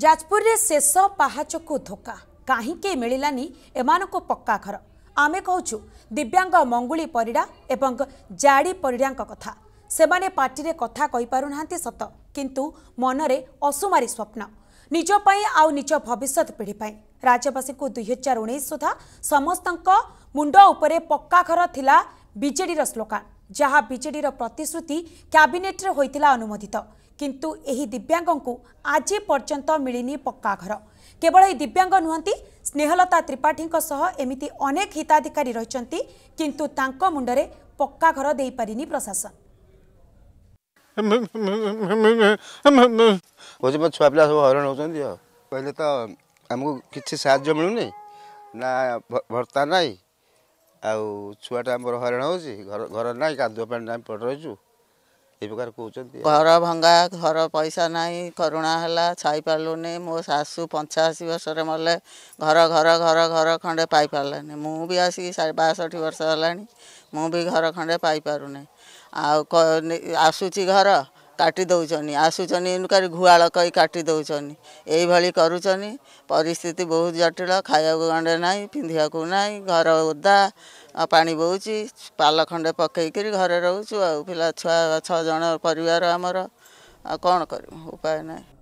जाजपुर जाजपुरे शेष पाहाचको धोका काहीँक मिलानि को पक्का घर आमेछु दिव्याङ्ग मङ्गुली परिडा जाड़ी परिडा कथा से पार्टी कथा पार्टीले कथापारुँदै सत किंतु मन असुमी स्वप् निजप आउ भविष्य पिढीपू राजवासीको दुई हजार उन्स सुधा समस्त उप पक्का घर थाहा विजेडि स्लगान जहाँ विजेडि प्रतिश्रुति क्याबिनेट्रेला अनुमोदित କିନ୍ତୁ ଏହି ଦିବ୍ୟାଙ୍ଗଙ୍କୁ ଆଜି ପର୍ଯ୍ୟନ୍ତ ମିଳିନି ପକ୍କା ଘର କେବଳ ଏହି ଦିବ୍ୟାଙ୍ଗ ନୁହନ୍ତି ସ୍ନେହଲତା ତ୍ରିପାଠୀଙ୍କ ସହ ଏମିତି ଅନେକ ହିତାଧିକାରୀ ରହିଛନ୍ତି କିନ୍ତୁ ତାଙ୍କ ମୁଣ୍ଡରେ ପକ୍କା ଘର ଦେଇପାରିନି ପ୍ରଶାସନ କହୁଛି ମୋ ଛୁଆ ପିଲା ସବୁ ହଇରାଣ ହେଉଛନ୍ତି ଆଉ କହିଲେ ତ ଆମକୁ କିଛି ସାହାଯ୍ୟ ମିଳୁନି ନା ଭତ୍ତା ନାହିଁ ଆଉ ଛୁଆଟା ଆମର ହଇରାଣ ହେଉଛି ଘର ଘର ନାହିଁ କାଦୁଅ ପାଣି ଆମେ ପଡ଼ି ରହିଛୁ घर भंगा घर पैसा नै कुरा होला छाइ पारु नि मो शासु पचासी वर्षले मले घर घर घर घर खणे पै पारि मुबी आसे बासठी वर्ष होला नि मुबि घर खेप आउसु घर काटि देउछन आसुन इनकारी गुहाल काटिदेछन् एभली गर्छ नि परिस्थिति बहुत जटिल खाइ नै पिन्ध घर ओदा बोल खण्डे पकेक घर रह छ पर कहि